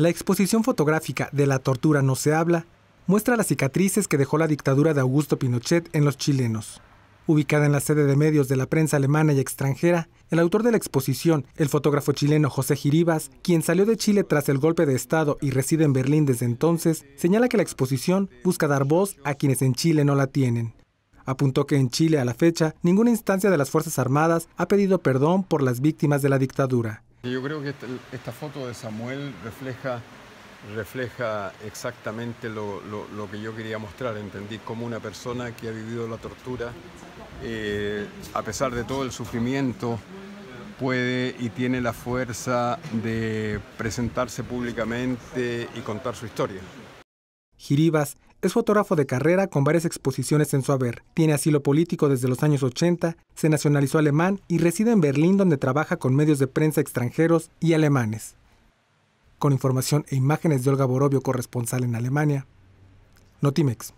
La exposición fotográfica de La tortura no se habla muestra las cicatrices que dejó la dictadura de Augusto Pinochet en los chilenos. Ubicada en la sede de medios de la prensa alemana y extranjera, el autor de la exposición, el fotógrafo chileno José Giribas, quien salió de Chile tras el golpe de Estado y reside en Berlín desde entonces, señala que la exposición busca dar voz a quienes en Chile no la tienen. Apuntó que en Chile a la fecha ninguna instancia de las Fuerzas Armadas ha pedido perdón por las víctimas de la dictadura. Yo creo que este, esta foto de Samuel refleja, exactamente lo, que yo quería mostrar. Entendí como una persona que ha vivido la tortura, eh, a pesar de todo el sufrimiento, puede y tiene la fuerza de presentarse públicamente y contar su historia. Giribas es fotógrafo de carrera con varias exposiciones en su haber. Tiene asilo político desde los años 80, se nacionalizó alemán y reside en Berlín donde trabaja con medios de prensa extranjeros y alemanes. Con información e imágenes de Olga Borobio, corresponsal en Alemania. Notimex.